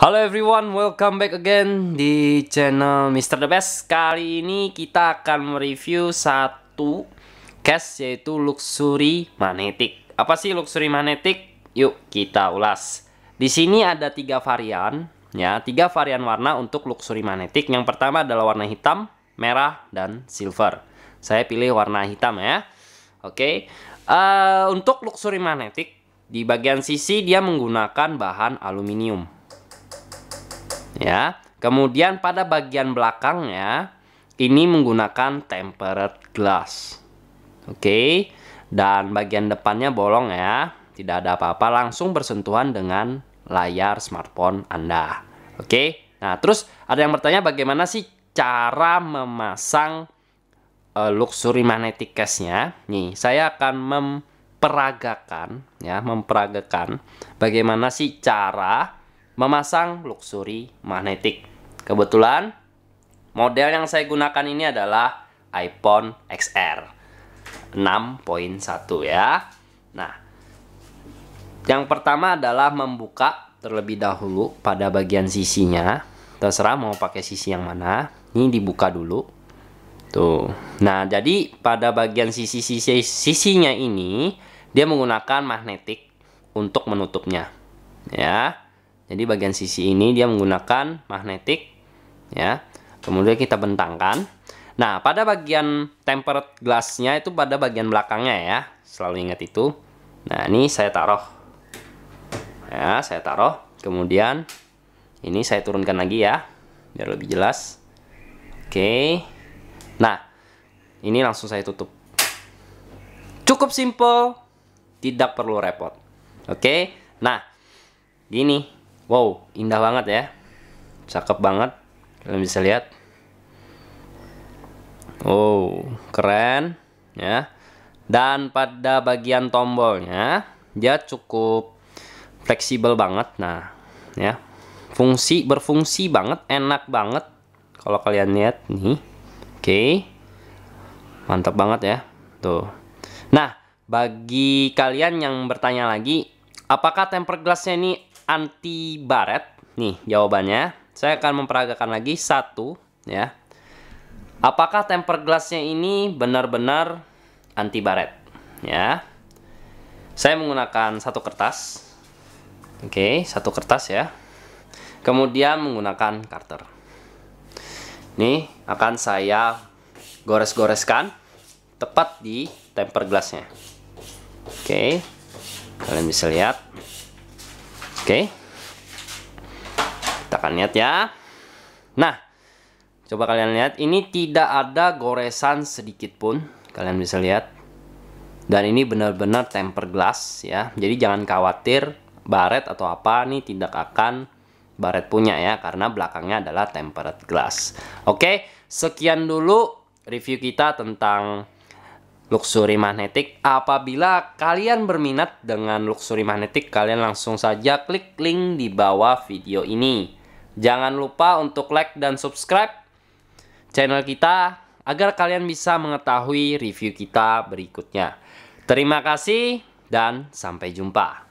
Halo everyone, welcome back again di channel Mr. The Best Kali ini kita akan mereview satu case yaitu Luxury Magnetic Apa sih Luxury Magnetic? Yuk kita ulas Di sini ada tiga varian ya, tiga varian warna untuk Luxury Magnetic Yang pertama adalah warna hitam, merah, dan silver Saya pilih warna hitam ya Oke, uh, untuk Luxury Magnetic di bagian sisi dia menggunakan bahan aluminium ya. Kemudian pada bagian belakangnya ini menggunakan tempered glass. Oke. Dan bagian depannya bolong ya. Tidak ada apa-apa, langsung bersentuhan dengan layar smartphone Anda. Oke. Nah, terus ada yang bertanya bagaimana sih cara memasang uh, luxury magnetic case-nya? Nih, saya akan memperagakan ya, memperagakan bagaimana sih cara memasang luxury magnetic. Kebetulan model yang saya gunakan ini adalah iPhone XR 6.1 ya. Nah, yang pertama adalah membuka terlebih dahulu pada bagian sisinya. Terserah mau pakai sisi yang mana. Ini dibuka dulu. Tuh. Nah, jadi pada bagian sisi-sisi sisinya ini dia menggunakan magnetik untuk menutupnya. Ya. Jadi bagian sisi ini dia menggunakan magnetik ya. Kemudian kita bentangkan. Nah, pada bagian tempered glassnya itu pada bagian belakangnya ya. Selalu ingat itu. Nah, ini saya taruh. Ya, saya taruh. Kemudian ini saya turunkan lagi ya, biar lebih jelas. Oke. Nah, ini langsung saya tutup. Cukup simple, tidak perlu repot. Oke. Nah, gini Wow, indah banget ya. Cakep banget. Kalian bisa lihat. Wow, keren ya. Dan pada bagian tombolnya dia cukup fleksibel banget. Nah, ya. Fungsi berfungsi banget, enak banget. Kalau kalian lihat nih. Oke. Mantap banget ya. Tuh. Nah, bagi kalian yang bertanya lagi, apakah tempered glassnya ini anti baret? Nih jawabannya. Saya akan memperagakan lagi satu ya. Apakah temper glassnya ini benar-benar anti baret? Ya. Saya menggunakan satu kertas. Oke, satu kertas ya. Kemudian menggunakan karter. Nih akan saya gores-goreskan tepat di temper glassnya. Oke, kalian bisa lihat. Oke. Kita akan lihat ya. Nah, coba kalian lihat ini tidak ada goresan sedikit pun. Kalian bisa lihat. Dan ini benar-benar temper glass ya. Jadi jangan khawatir baret atau apa nih tidak akan baret punya ya karena belakangnya adalah tempered glass. Oke, sekian dulu review kita tentang luxury magnetic. Apabila kalian berminat dengan luxury magnetic, kalian langsung saja klik link di bawah video ini. Jangan lupa untuk like dan subscribe channel kita agar kalian bisa mengetahui review kita berikutnya. Terima kasih dan sampai jumpa.